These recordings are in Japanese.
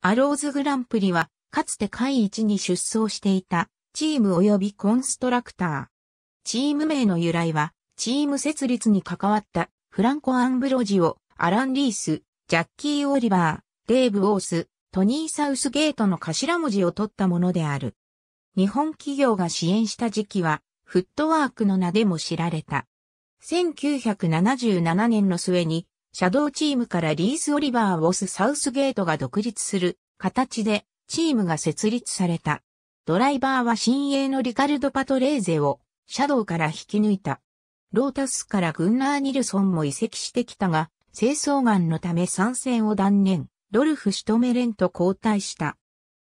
アローズグランプリは、かつて下位に出走していた、チーム及びコンストラクター。チーム名の由来は、チーム設立に関わった、フランコ・アンブロジオ、アラン・リース、ジャッキー・オリバー、デーブ・オース、トニー・サウスゲートの頭文字を取ったものである。日本企業が支援した時期は、フットワークの名でも知られた。1977年の末にシャドーチームからリース・オリバー・ウォス・サウスゲートが独立する形でチームが設立された。ドライバーは新鋭のリカルド・パトレーゼをシャドウから引き抜いた。ロータスからグンナー・ニルソンも移籍してきたが、清掃岩のため参戦を断念、ドルフ・シュトメレンと交代した。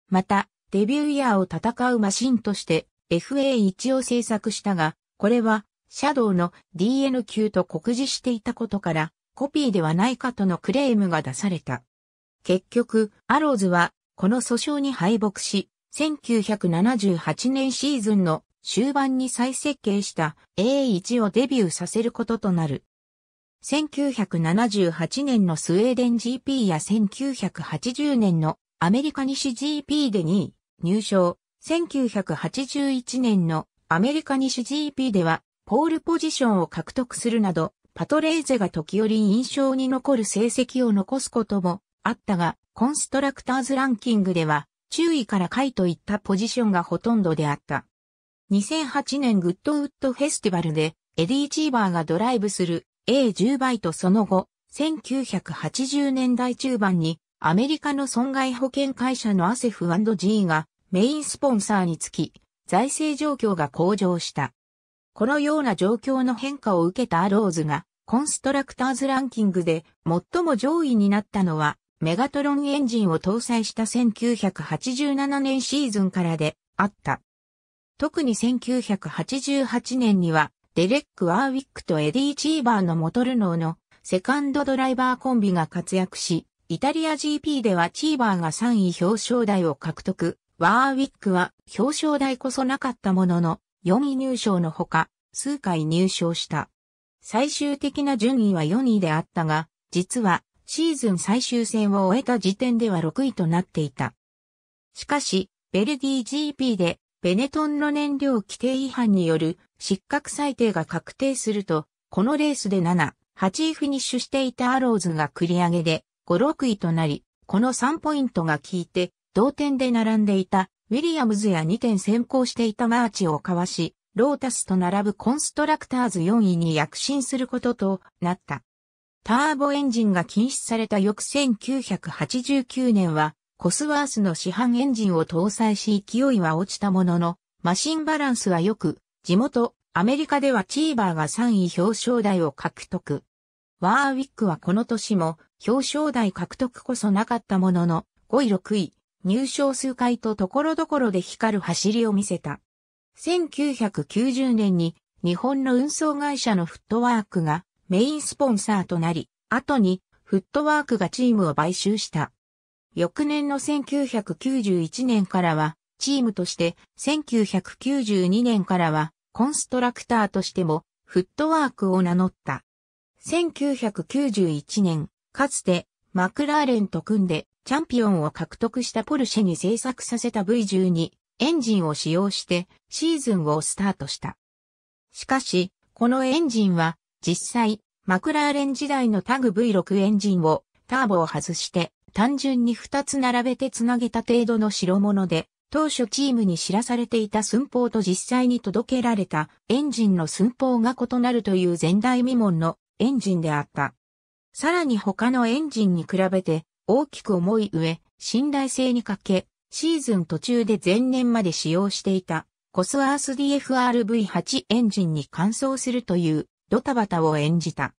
また、デビューイヤーを戦うマシンとして FA1 を制作したが、これはシャドウの DN 級と酷似していたことからコピーではないかとのクレームが出された。結局、アローズは、この訴訟に敗北し、1978年シーズンの終盤に再設計した A1 をデビューさせることとなる。1978年のスウェーデン GP や1980年のアメリカ西 GP で2位入賞。1981年のアメリカ西 GP ではポールポジションを獲得するなどパトレーゼが時折印象に残る成績を残すこともあったが、コンストラクターズランキングでは、注意から下位といったポジションがほとんどであった。2008年グッドウッドフェスティバルで、エディ・チーバーがドライブする A10 倍とその後、1980年代中盤に、アメリカの損害保険会社のアセフ &G がメインスポンサーにつき、財政状況が向上した。このような状況の変化を受けたアローズが、コンストラクターズランキングで最も上位になったのは、メガトロンエンジンを搭載した1987年シーズンからであった。特に1988年には、デレック・ワーウィックとエディ・チーバーのモトルノーのセカンドドライバーコンビが活躍し、イタリア GP ではチーバーが3位表彰台を獲得。ワーウィックは表彰台こそなかったものの4位入賞のほか数回入賞した。最終的な順位は4位であったが、実はシーズン最終戦を終えた時点では6位となっていた。しかし、ベルギー GP でベネトンの燃料規定違反による失格裁定が確定すると、このレースで7、8位フィニッシュしていたアローズが繰り上げで5、6位となり、この3ポイントが効いて同点で並んでいたウィリアムズや2点先行していたマーチをかわし、ロータスと並ぶコンストラクターズ4位に躍進することとなった。ターボエンジンが禁止された翌1989年は、コスワースの市販エンジンを搭載し勢いは落ちたものの、マシンバランスは良く、地元、アメリカではチーバーが3位表彰台を獲得。ワーウィックはこの年も表彰台獲得こそなかったものの、5位6位、入賞数回と所々で光る走りを見せた。1990年に日本の運送会社のフットワークがメインスポンサーとなり、後にフットワークがチームを買収した。翌年の1991年からはチームとして、1992年からはコンストラクターとしてもフットワークを名乗った。1991年、かつてマクラーレンと組んでチャンピオンを獲得したポルシェに製作させた V12 エンジンを使用してシーズンをスタートした。しかし、このエンジンは実際、マクラーレン時代のタグ V6 エンジンをターボを外して単純に2つ並べてつなげた程度の代物で、当初チームに知らされていた寸法と実際に届けられたエンジンの寸法が異なるという前代未聞のエンジンであった。さらに他のエンジンに比べて大きく重い上、信頼性に欠け、シーズン途中で前年まで使用していたコスワース DFRV8 エンジンに換装するというドタバタを演じた。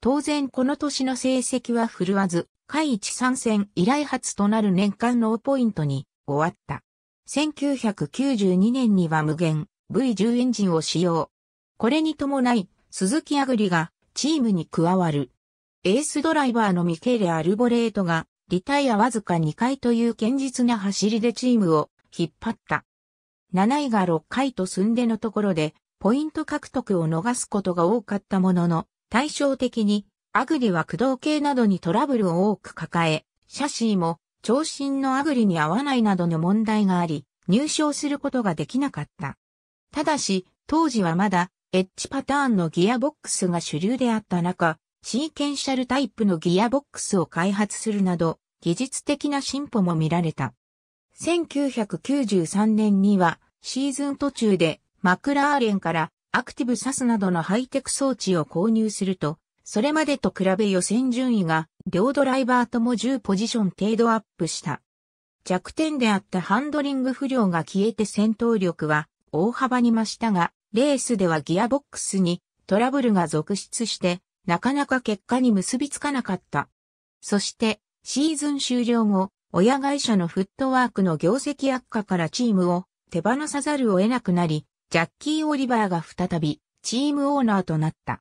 当然この年の成績は振るわず、海一参戦以来初となる年間ノーポイントに終わった。1992年には無限 V10 エンジンを使用。これに伴い、鈴木アグリがチームに加わる。エースドライバーのミケーレ・アルボレートがリタイアわずか2回という堅実な走りでチームを引っ張った。7位が6回と寸でのところで、ポイント獲得を逃すことが多かったものの、対照的に、アグリは駆動系などにトラブルを多く抱え、シャシーも、長身のアグリに合わないなどの問題があり、入賞することができなかった。ただし、当時はまだ、エッジパターンのギアボックスが主流であった中、シーケンシャルタイプのギアボックスを開発するなど、技術的な進歩も見られた。1993年には、シーズン途中で、マクラーレンからアクティブサスなどのハイテク装置を購入すると、それまでと比べ予選順位が両ドライバーとも10ポジション程度アップした。弱点であったハンドリング不良が消えて戦闘力は大幅に増したが、レースではギアボックスにトラブルが続出してなかなか結果に結びつかなかった。そして、シーズン終了後、親会社のフットワークの業績悪化からチームを手放さざるを得なくなり、ジャッキー・オリバーが再びチームオーナーとなった。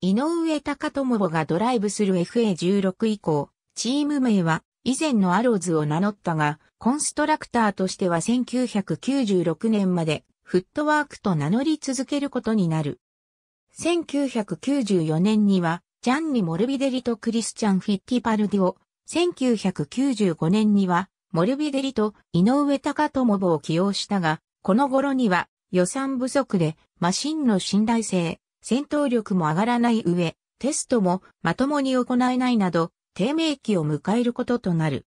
井上隆友がドライブする FA16 以降、チーム名は以前のアローズを名乗ったが、コンストラクターとしては1996年までフットワークと名乗り続けることになる。1994年には、ジャンニ・モルビデリとクリスチャン・フィッティパルディを、1995年には、モルビデリと井上隆友を起用したが、この頃には予算不足でマシンの信頼性、戦闘力も上がらない上、テストもまともに行えないなど、低迷期を迎えることとなる。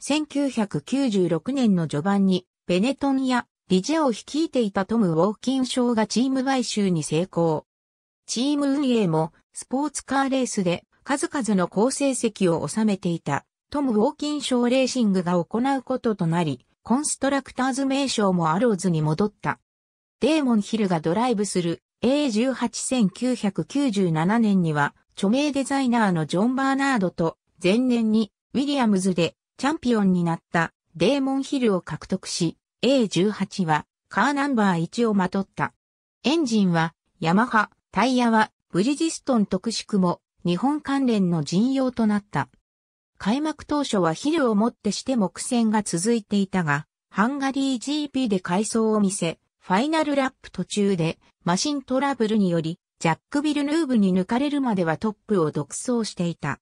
1996年の序盤に、ベネトンやリジェを率いていたトム・ウォーキン賞がチーム買収に成功。チーム運営もスポーツカーレースで数々の好成績を収めていたトム・ウォーキン賞レーシングが行うこととなり、コンストラクターズ名称もアローズに戻った。デーモン・ヒルがドライブする A18-1997 年には著名デザイナーのジョン・バーナードと前年にウィリアムズでチャンピオンになったデーモン・ヒルを獲得し A18 はカーナンバー1をまとった。エンジンはヤマハタイヤはブリヂストン特殊も日本関連の陣用となった。開幕当初はヒルをもってして目線が続いていたが、ハンガリー GP で改装を見せ、ファイナルラップ途中でマシントラブルにより、ジャック・ビルヌーブに抜かれるまではトップを独走していた。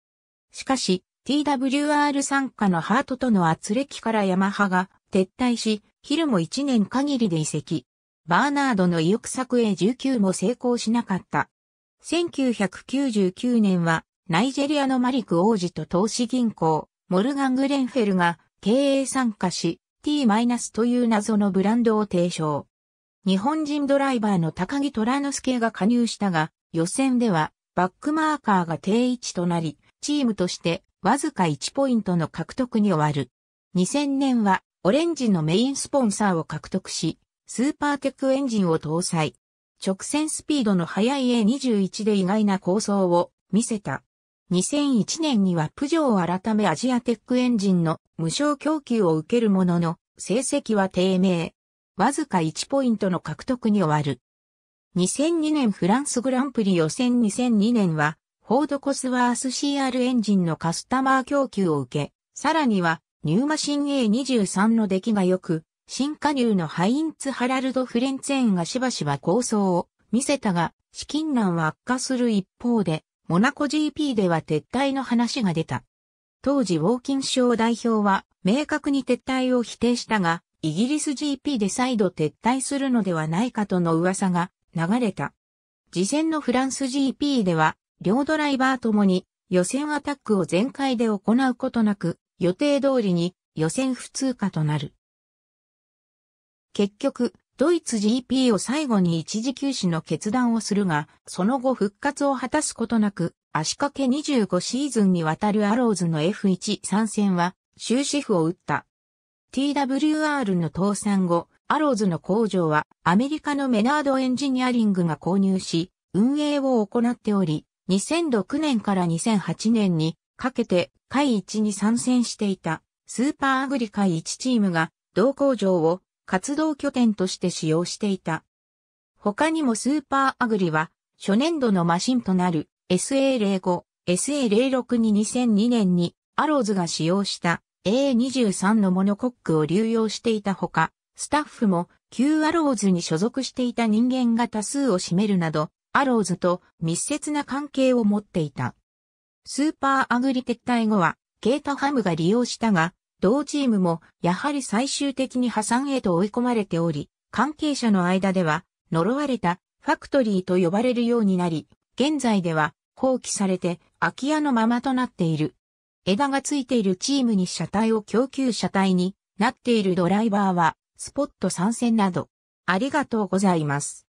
しかし、TWR 参加のハートとの圧力からヤマハが撤退し、ヒルも1年限りで移籍。バーナードの意欲作へ19も成功しなかった。1999年は、ナイジェリアのマリク王子と投資銀行、モルガン・グレンフェルが経営参加し、T- という謎のブランドを提唱。日本人ドライバーの高木虎之助が加入したが、予選ではバックマーカーが定位置となり、チームとしてわずか1ポイントの獲得に終わる。2000年はオレンジのメインスポンサーを獲得し、スーパーテックエンジンを搭載。直線スピードの速い A21 で意外な構想を見せた。2001年にはプジョー改めアジアテックエンジンの無償供給を受けるものの、成績は低迷。わずか1ポイントの獲得に終わる。2002年フランスグランプリ予選2002年は、フォードコスワース CR エンジンのカスタマー供給を受け、さらには、ニューマシン A23 の出来が良く、新加入のハインツ・ハラルド・フレンツェーンがしばしば構想を見せたが、資金難は悪化する一方で、モナコ GP では撤退の話が出た。当時ウォーキン賞代表は明確に撤退を否定したが、イギリス GP で再度撤退するのではないかとの噂が流れた。次戦のフランス GP では、両ドライバーともに予選アタックを全開で行うことなく、予定通りに予選不通過となる。結局、ドイツ GP を最後に一時休止の決断をするが、その後復活を果たすことなく、足掛け25シーズンにわたるアローズの F1 参戦は終止符を打った。TWR の倒産後、アローズの工場はアメリカのメナードエンジニアリングが購入し、運営を行っており、2006年から2008年にかけて会1に参戦していたスーパーアグリ会1チームが同工場を活動拠点として使用していた。他にもスーパーアグリは、初年度のマシンとなる SA05、SA06 に2002年にアローズが使用した A23 のモノコックを流用していたほか、スタッフも旧アローズに所属していた人間が多数を占めるなど、アローズと密接な関係を持っていた。スーパーアグリ撤退後は、ケータハムが利用したが、同チームもやはり最終的に破産へと追い込まれており、関係者の間では呪われたファクトリーと呼ばれるようになり、現在では放棄されて空き家のままとなっている。枝がついているチームに車体を供給車体になっているドライバーはスポット参戦など、ありがとうございます。